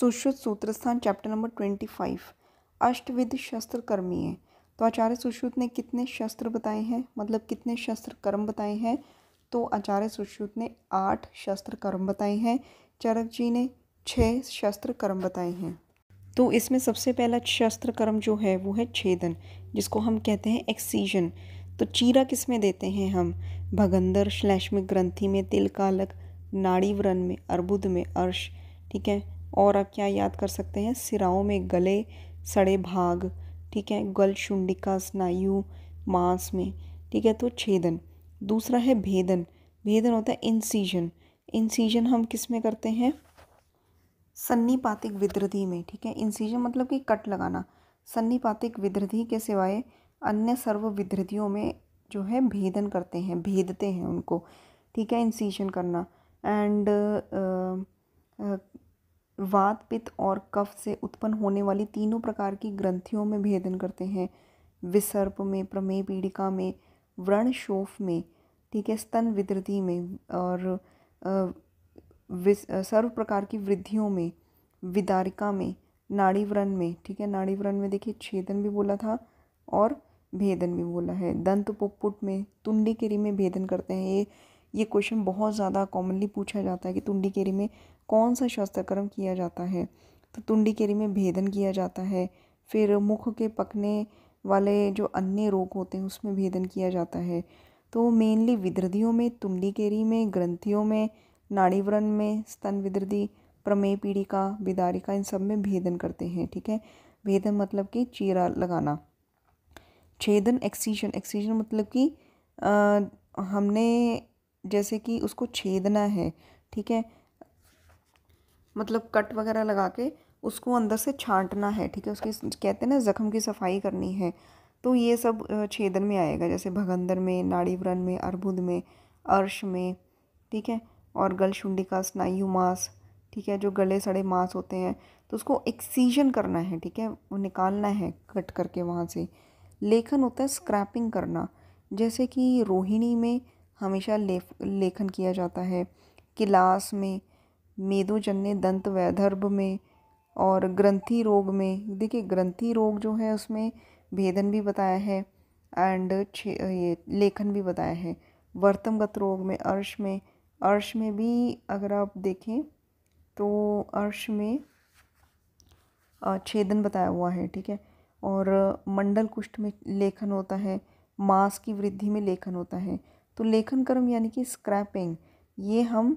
Sushruta Sutrasthana chapter number twenty five अष्टविध शस्त्र कर्मी है तो आचार्य सुश्रुत ने कितने शस्त्र बताए हैं मतलब कितने शस्त्र कर्म बताए हैं तो आचार्य सुश्रुत ने आठ शस्त्र कर्म बताए हैं चरक जी ने छः शस्त्र कर्म बताए हैं तो इसमें सबसे पहला शस्त्र कर्म जो है वो है छेदन जिसको हम कहते हैं एक्सीजन तो चीरा किस में देते हैं हम भगंदर श्लैष्मिक ग्रंथि में तिलकालक नाड़ी व्रण में अर्बुद में अर्श ठीक है और आप क्या याद कर सकते हैं सिराओं में गले सड़े भाग ठीक है गल शुंडिका स्नायु मांस में ठीक है तो छेदन दूसरा है भेदन भेदन होता है इंसीजन इंसीजन हम किस में करते हैं सन्नीपातिक विद्रधि में ठीक है इंसीजन मतलब कि कट लगाना सन्नीपातिक विद्रधि के सिवाय अन्य सर्व विद्रधियों में जो है भेदन करते हैं भेदते हैं उनको ठीक है इंसीजन करना एंड वात पित्त और कफ से उत्पन्न होने वाली तीनों प्रकार की ग्रंथियों में भेदन करते हैं विसर्प में प्रमेय पीड़िका में व्रण शोफ में ठीक है स्तन विदृति में और सर्व प्रकार की वृद्धियों में विदारिका में नाड़ी व्रण में ठीक है नाड़ी व्रण में देखिए छेदन भी बोला था और भेदन भी बोला है दंत पुपुट में तुंडी केरी में भेदन करते हैं ये ये क्वेश्चन बहुत ज़्यादा कॉमनली पूछा जाता है कि तुंडी केरी में कौन सा शस्त्रकर्म किया जाता है तो तुंडी केरी में भेदन किया जाता है फिर मुख के पकने वाले जो अन्य रोग होते हैं उसमें भेदन किया जाता है तो मेनली विद्रधियों में तुंडी केरी में ग्रंथियों में नाड़ीव्रण में स्तन विद्रधि प्रमेय पीड़िका बिदारिका इन सब में भेदन करते हैं ठीक है भेदन मतलब कि चीरा लगाना छेदन एक्सीजन एक्सीजन मतलब कि हमने जैसे कि उसको छेदना है ठीक है मतलब कट वगैरह लगा के उसको अंदर से छांटना है ठीक है उसकी कहते हैं ना ज़ख्म की सफाई करनी है तो ये सब छेदन में आएगा जैसे भगंदर में नाड़ी में अर्बुद में अर्श में ठीक है और शुंडी का स्नायु मांस ठीक है जो गले सड़े मांस होते हैं तो उसको एक्सीजन करना है ठीक है वो निकालना है कट करके वहाँ से लेखन होता है स्क्रैपिंग करना जैसे कि रोहिणी में हमेशा लेख लेखन किया जाता है किलास में मेदोजन्य दंत वैधर्भ में और ग्रंथि रोग में देखिए ग्रंथि रोग जो है उसमें भेदन भी बताया है एंड ये लेखन भी बताया है वर्तमगत रोग में अर्श में अर्श में भी अगर आप देखें तो अर्श में छेदन बताया हुआ है ठीक है और मंडल कुष्ठ में लेखन होता है मांस की वृद्धि में लेखन होता है तो लेखन कर्म यानी कि स्क्रैपिंग ये हम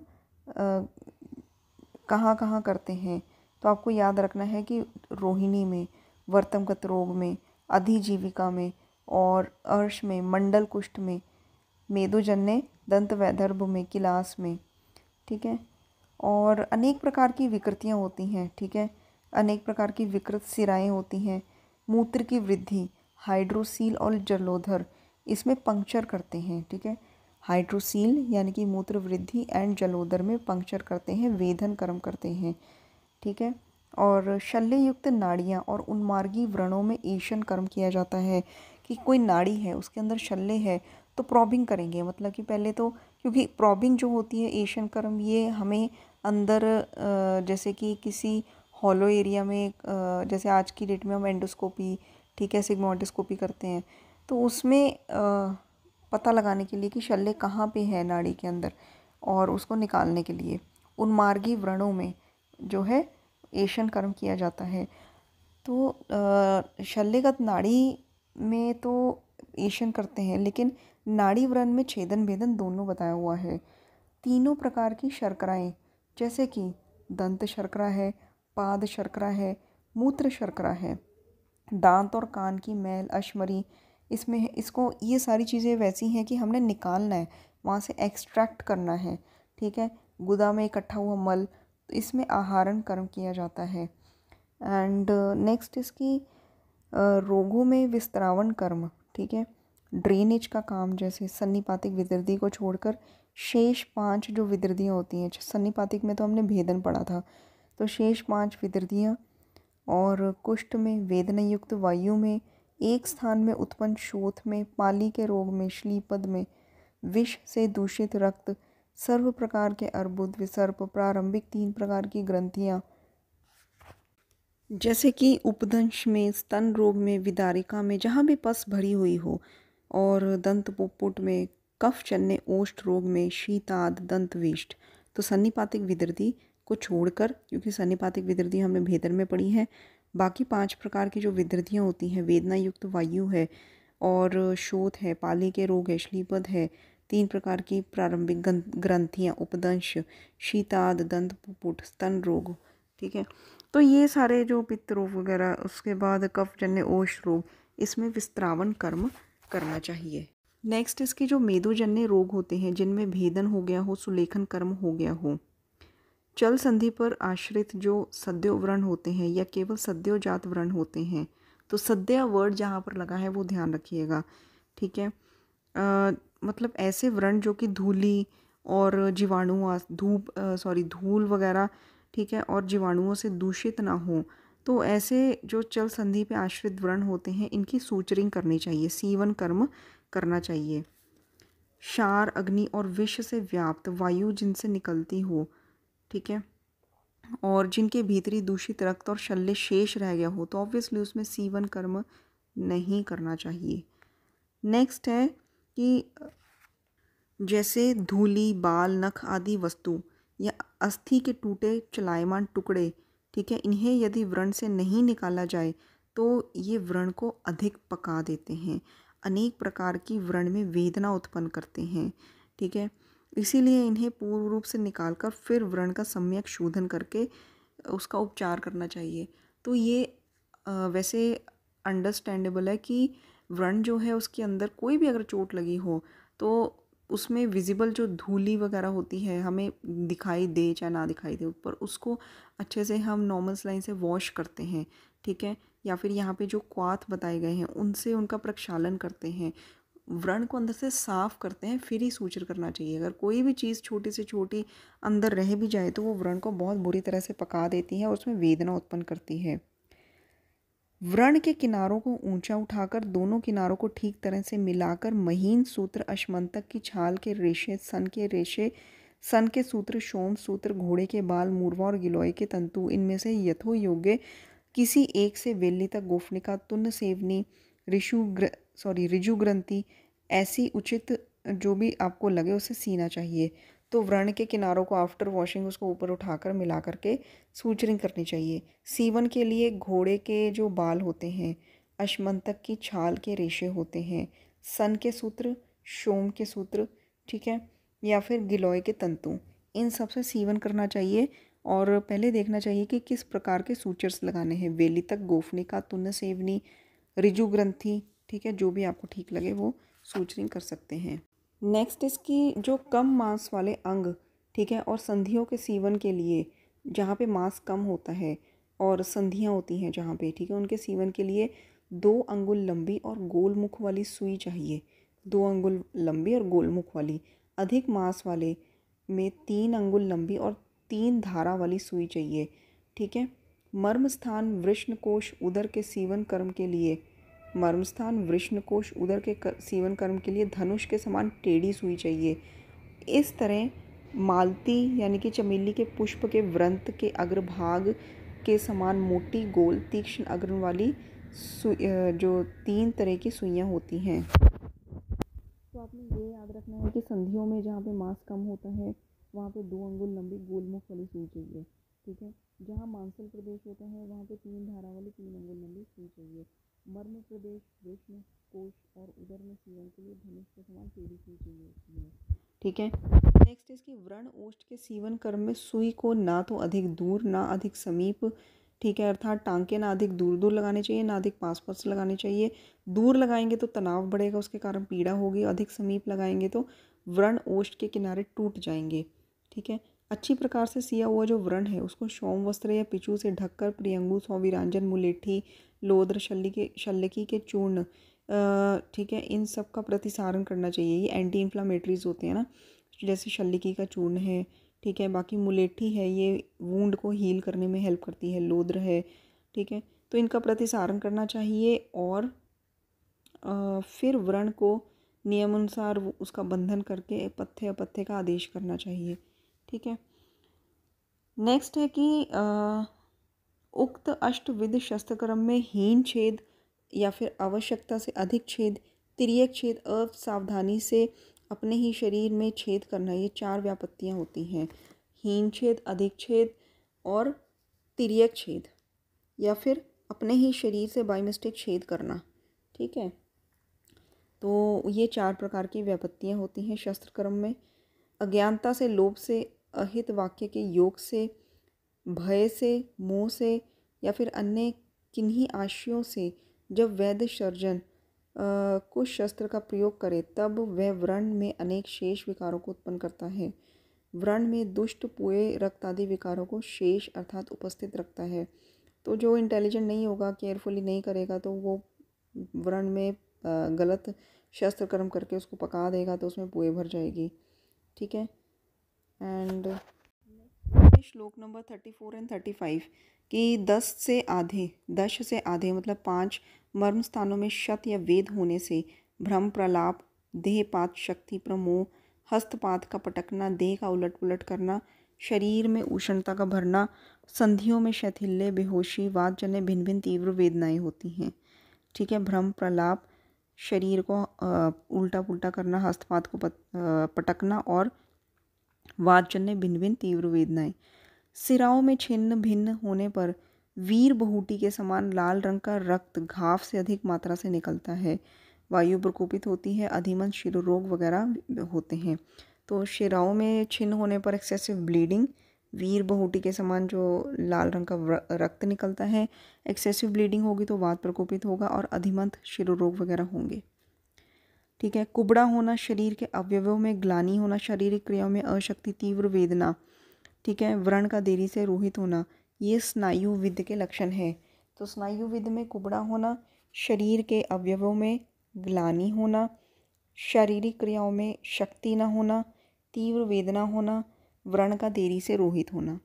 कहाँ कहाँ करते हैं तो आपको याद रखना है कि रोहिणी में वर्तमगत रोग में अधिजीविका में और अर्श में मंडल कुष्ठ में मेदोजन्य दंत वैदर्भ में किलास में ठीक है और अनेक प्रकार की विकृतियाँ होती हैं ठीक है अनेक प्रकार की विकृत सिराएँ होती हैं मूत्र की वृद्धि हाइड्रोसील और जलोधर इसमें पंक्चर करते हैं ठीक है हाइड्रोसील यानी कि मूत्र वृद्धि एंड जलोदर में पंक्चर करते हैं वेधन कर्म करते हैं ठीक है और शल्य युक्त नाड़ियाँ और उन्मार्गी व्रणों में ईशन कर्म किया जाता है कि कोई नाड़ी है उसके अंदर शल्य है तो प्रॉबिंग करेंगे मतलब कि पहले तो क्योंकि प्रॉबिंग जो होती है एशियन कर्म ये हमें अंदर जैसे कि किसी हॉलो एरिया में जैसे आज की डेट में हम एंडोस्कोपी ठीक है सिग्मोडोस्कोपी करते हैं तो उसमें पता लगाने के लिए कि शल्य कहाँ पे है नाड़ी के अंदर और उसको निकालने के लिए उन मार्गी व्रणों में जो है एशन कर्म किया जाता है तो शल्यगत नाड़ी में तो एशन करते हैं लेकिन नाड़ी व्रण में छेदन भेदन दोनों बताया हुआ है तीनों प्रकार की शर्कराएं जैसे कि दंत शर्करा है पाद शर्करा है मूत्र शर्करा है दांत और कान की मैल अश्मरी इसमें इसको ये सारी चीज़ें वैसी हैं कि हमने निकालना है वहाँ से एक्सट्रैक्ट करना है ठीक है गुदा में इकट्ठा हुआ मल तो इसमें आहारण कर्म किया जाता है एंड नेक्स्ट इसकी रोगों में विस्तरावन कर्म ठीक है ड्रेनेज का काम जैसे सन्नीपातिक विदर्दी को छोड़कर शेष पांच जो विदर्दियाँ होती हैं अच्छा, सन्नीपातिक में तो हमने भेदन पढ़ा था तो शेष पांच विदर्दियाँ और कुष्ठ में वेदनायुक्त वायु में एक स्थान में उत्पन्न शोथ में पाली के रोग में श्लीपद में विष से दूषित रक्त सर्व प्रकार के अर्बुद विसर्प प्रारंभिक तीन प्रकार की ग्रंथियाँ जैसे कि उपदंश में स्तन रोग में विदारिका में जहाँ भी पस भरी हुई हो और दंत पुपुट में कफ चलने ओष्ठ रोग में शीताद दंत विष्ट तो सन्निपातिक विदृति को छोड़कर क्योंकि सन्निपातिक विदृति हमने भेदर में पढ़ी है बाकी पांच प्रकार की जो विद्रतियाँ होती हैं वेदना युक्त वायु है और शोध है पाले के रोग है श्लीपद है तीन प्रकार की प्रारंभिक ग्रंथियाँ उपदंश शीताद दंत पुपुट स्तन रोग ठीक है तो ये सारे जो पित्त रोग वगैरह उसके बाद कफ जन्य ओष रोग इसमें विस्त्रावन कर्म करना चाहिए नेक्स्ट इसके जो मेदोजन्य रोग होते हैं जिनमें भेदन हो गया हो सुलेखन कर्म हो गया हो चल संधि पर आश्रित जो सद्यो व्रण होते हैं या केवल सद्योजात व्रण होते हैं तो सद्या वर्ड जहाँ पर लगा है वो ध्यान रखिएगा ठीक है आ, मतलब ऐसे व्रण जो कि धूली और जीवाणु धूप सॉरी धूल वगैरह ठीक है और जीवाणुओं से दूषित ना हो तो ऐसे जो चल संधि पे आश्रित व्रण होते हैं इनकी सूचरिंग करनी चाहिए सीवन कर्म करना चाहिए क्षार अग्नि और विष से व्याप्त वायु जिनसे निकलती हो ठीक है और जिनके भीतरी दूषित रक्त और शल्य शेष रह गया हो तो ऑब्वियसली उसमें सीवन कर्म नहीं करना चाहिए नेक्स्ट है कि जैसे धूली बाल नख आदि वस्तु या अस्थि के टूटे चलायमान टुकड़े ठीक है इन्हें यदि व्रण से नहीं निकाला जाए तो ये व्रण को अधिक पका देते हैं अनेक प्रकार की व्रण में वेदना उत्पन्न करते हैं ठीक है इसीलिए इन्हें पूर्व रूप से निकाल कर फिर व्रण का सम्यक शोधन करके उसका उपचार करना चाहिए तो ये वैसे अंडरस्टैंडेबल है कि व्रण जो है उसके अंदर कोई भी अगर चोट लगी हो तो उसमें विजिबल जो धूली वगैरह होती है हमें दिखाई दे चाहे ना दिखाई दे ऊपर उसको अच्छे से हम नॉर्मल लाइन से वॉश करते हैं ठीक है या फिर यहाँ पे जो क्वाथ बताए गए हैं उनसे उनका प्रक्षालन करते हैं व्रण को अंदर से साफ करते हैं फिर ही सूचर करना चाहिए अगर कोई भी चीज़ छोटी से छोटी अंदर रह भी जाए तो वो व्रण को बहुत बुरी तरह से पका देती है और उसमें वेदना उत्पन्न करती है व्रण के किनारों को ऊंचा उठाकर दोनों किनारों को ठीक तरह से मिलाकर महीन सूत्र अश्मंतक की छाल के रेशे सन के रेशे सन के सूत्र शोम सूत्र घोड़े के बाल मुरवा और गिलोय के तंतु इनमें से यथो योग्य किसी एक से वेली तक गोफनिका तुन्न सेवनी ऋषुग्र सॉरी रिजु ग्रंथि ऐसी उचित जो भी आपको लगे उसे सीना चाहिए तो व्रण के किनारों को आफ्टर वॉशिंग उसको ऊपर उठाकर मिला करके सूचरिंग करनी चाहिए सीवन के लिए घोड़े के जो बाल होते हैं अश्मंतक की छाल के रेशे होते हैं सन के सूत्र शोम के सूत्र ठीक है या फिर गिलोय के तंतु इन सब से सीवन करना चाहिए और पहले देखना चाहिए कि किस प्रकार के सूचर्स लगाने हैं वेली तक गोफनी का तुन्न सेवनी रिजु ग्रंथी ठीक है जो भी आपको ठीक लगे वो सूचरिंग कर सकते हैं नेक्स्ट इसकी जो कम मांस वाले अंग ठीक है और संधियों के सीवन के लिए जहाँ पे मांस कम होता है और संधियाँ होती हैं जहाँ पे ठीक है उनके सीवन के लिए दो अंगुल लंबी और गोलमुख वाली सुई चाहिए दो अंगुल लंबी और गोलमुख वाली अधिक मांस वाले में तीन अंगुल लंबी और तीन धारा वाली सुई चाहिए ठीक है मर्म स्थान वृष्ण कोश उदर के सीवन कर्म के लिए मर्मस्थान वृष्णकोश उदर के कर, सीवन कर्म के लिए धनुष के समान टेढ़ी सुई चाहिए इस तरह मालती यानी कि चमेली के पुष्प के व्रंत के अग्रभाग के समान मोटी गोल तीक्ष्ण अग्र वाली जो तीन तरह की सुइयाँ होती हैं तो आपने ये याद रखना है कि संधियों में जहाँ पे मांस कम होता है वहाँ पे दो अंगुल लंबी गोलमुख वाली सुई चाहिए ठीक है जहाँ मांसल प्रदेश होता है वहाँ पे तीन धारा वाली तीन अंगुल लंबी सुई चाहिए मर्म प्रदेश देश में कोश और उदर में सीवन के लिए धनुष के समान टेढ़ी की होती है ठीक है नेक्स्ट इसकी व्रण ओष्ठ के सीवन कर्म में सुई को ना तो अधिक दूर ना अधिक समीप ठीक है अर्थात टांके ना अधिक दूर दूर लगाने चाहिए ना अधिक पास पास लगाने चाहिए दूर लगाएंगे तो तनाव बढ़ेगा उसके कारण पीड़ा होगी अधिक समीप लगाएंगे तो व्रण ओष्ठ के किनारे टूट जाएंगे ठीक है अच्छी प्रकार से सिया हुआ जो व्रण है उसको शौम वस्त्र या पिचू से ढककर प्रियंगु सौविरांजन मुलेठी लोद्र शल्ली के शल्लकी के चूर्ण ठीक है इन सब का प्रतिसारण करना चाहिए ये एंटी इन्फ्लामेटरीज होते हैं ना जैसे शल्लिकी का चूर्ण है ठीक है बाकी मुलेठी है ये वूंड को हील करने में हेल्प करती है लोद्र है ठीक है तो इनका प्रतिसारण करना चाहिए और आ, फिर व्रण को नियमानुसार उसका बंधन करके पत्थे अपत्थे का आदेश करना चाहिए ठीक है नेक्स्ट है कि उक्त अष्टविध शस्त्रक्रम में हीन छेद या फिर आवश्यकता से अधिक छेद तिरियक छेद असावधानी से अपने ही शरीर में छेद करना ये चार व्यापत्तियाँ होती हैं हीन छेद अधिक छेद और तिरियक छेद या फिर अपने ही शरीर से बाई मिस्टेक छेद करना ठीक है तो ये चार प्रकार की व्यापत्तियाँ होती हैं शस्त्र क्रम में अज्ञानता से लोभ से अहित वाक्य के योग से भय से मोह से या फिर अन्य किन्हीं आशयों से जब वैद्य सर्जन कुछ शस्त्र का प्रयोग करे तब वह व्रण में अनेक शेष विकारों को उत्पन्न करता है व्रण में दुष्ट पुए रक्त आदि विकारों को शेष अर्थात उपस्थित रखता है तो जो इंटेलिजेंट नहीं होगा केयरफुली नहीं करेगा तो वो व्रण में गलत शस्त्र कर्म करके उसको पका देगा तो उसमें पुए भर जाएगी ठीक है एंड श्लोक number thirty four and thirty five कि दस से आधे दश से आधे मतलब पांच मर्म स्थानों में शत या वेद होने से भ्रम प्रलाप देहपात शक्ति प्रमोह हस्तपात का पटकना देह का उलट पुलट करना शरीर में उष्णता का भरना संधियों में शैथिल्य बेहोशी वाद जन्य भिन्न भिन्न तीव्र वेदनाएं होती हैं ठीक है भ्रम प्रलाप शरीर को उल्टा पुल्टा करना हस्तपात को पटकना और चलने भिन्न भिन्न तीव्र वेदनाएं सिराओं में छिन्न भिन्न होने पर वीर बहुटी के समान लाल रंग का रक्त घाव से अधिक मात्रा से निकलता है वायु प्रकोपित होती है अधिमन रोग वगैरह होते हैं तो शिराओं में छिन्न होने पर एक्सेसिव ब्लीडिंग वीर बहुटी के समान जो लाल रंग का रक्त निकलता है एक्सेसिव ब्लीडिंग होगी तो वात प्रकोपित होगा और अधिमंत रोग वगैरह होंगे ठीक है कुबड़ा होना शरीर के अवयवों में ग्लानी होना शारीरिक क्रियाओं में अशक्ति तीव्र वेदना ठीक है व्रण का देरी से रोहित होना ये स्नायुविद के लक्षण है तो स्नायुविद में कुबड़ा होना शरीर के अवयवों में ग्लानी होना शारीरिक क्रियाओं में शक्ति न होना तीव्र वेदना होना व्रण का देरी से रोहित होना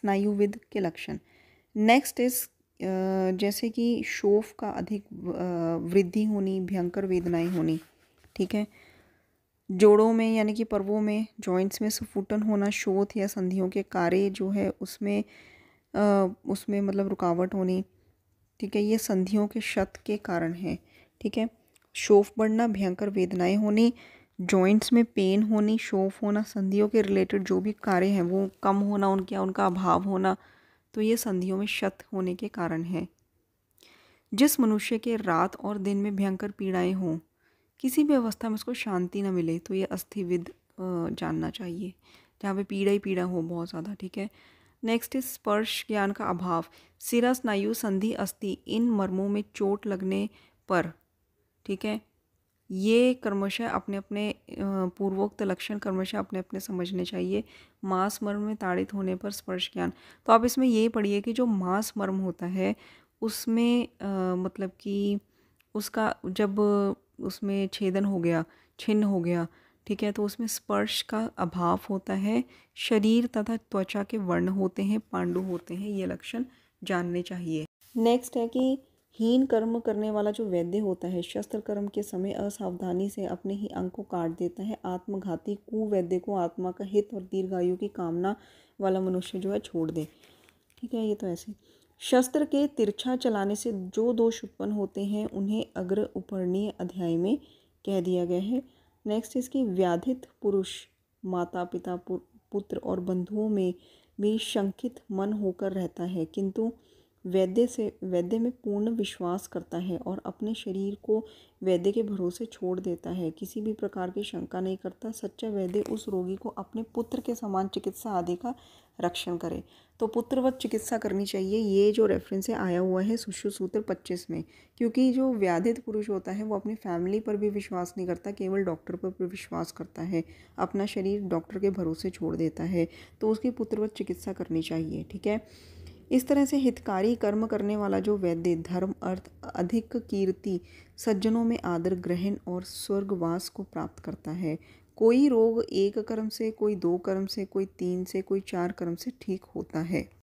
स्नायुविद के लक्षण नेक्स्ट इस जैसे कि शोफ का अधिक वृद्धि होनी भयंकर वेदनाएं होनी ठीक है जोड़ों में यानी कि पर्वों में जॉइंट्स में सुफुटन होना शोथ या संधियों के कार्य जो है उसमें आ, उसमें मतलब रुकावट होनी ठीक है ये संधियों के शत के कारण है ठीक है शोफ बढ़ना भयंकर वेदनाएं होनी जॉइंट्स में पेन होनी शोफ होना संधियों के रिलेटेड जो भी कार्य हैं वो कम होना उनके उनका अभाव होना तो ये संधियों में शत होने के कारण है जिस मनुष्य के रात और दिन में भयंकर पीड़ाएं हों किसी भी अवस्था में उसको शांति ना मिले तो ये अस्थिविद जानना चाहिए जहाँ पे पीड़ा ही पीड़ा हो बहुत ज़्यादा ठीक है नेक्स्ट इज स्पर्श ज्ञान का अभाव सिरा स्नायु संधि अस्थि इन मर्मों में चोट लगने पर ठीक है ये कर्मशः अपने अपने पूर्वोक्त लक्षण कर्मशः अपने अपने समझने चाहिए मांस मर्म में ताड़ित होने पर स्पर्श ज्ञान तो आप इसमें ये पढ़िए कि जो मांस मर्म होता है उसमें आ, मतलब कि उसका जब उसमें छेदन हो गया छिन्न हो गया ठीक है तो उसमें स्पर्श का अभाव होता है शरीर तथा त्वचा के वर्ण होते हैं पांडु होते हैं ये लक्षण जानने चाहिए नेक्स्ट है कि हीन कर्म करने वाला जो वैद्य होता है शस्त्र कर्म के समय असावधानी से अपने ही अंग को काट देता है आत्मघाती कुवैद्य को आत्मा का हित और दीर्घायु की कामना वाला मनुष्य जो है छोड़ दे ठीक है ये तो ऐसे शस्त्र के तिरछा चलाने से जो दोष उत्पन्न होते हैं उन्हें अग्र उपरणीय अध्याय में कह दिया गया है नेक्स्ट इसकी व्याधित पुरुष माता पिता पुत्र और बंधुओं में भी शंकित मन होकर रहता है किंतु वैद्य से वैद्य में पूर्ण विश्वास करता है और अपने शरीर को वैद्य के भरोसे छोड़ देता है किसी भी प्रकार की शंका नहीं करता सच्चा वैद्य उस रोगी को अपने पुत्र के समान चिकित्सा आदि का रक्षण करे तो पुत्रवत चिकित्सा करनी चाहिए ये जो रेफरेंस है आया हुआ है सुश्रु सूत्र पच्चीस में क्योंकि जो व्याधित पुरुष होता है वो अपनी फैमिली पर भी विश्वास नहीं करता केवल डॉक्टर पर भी विश्वास करता है अपना शरीर डॉक्टर के भरोसे छोड़ देता है तो उसकी पुत्रवत चिकित्सा करनी चाहिए ठीक है इस तरह से हितकारी कर्म करने वाला जो वैद्य धर्म अर्थ अधिक कीर्ति सज्जनों में आदर ग्रहण और स्वर्गवास को प्राप्त करता है कोई रोग एक कर्म से कोई दो कर्म से कोई तीन से कोई चार कर्म से ठीक होता है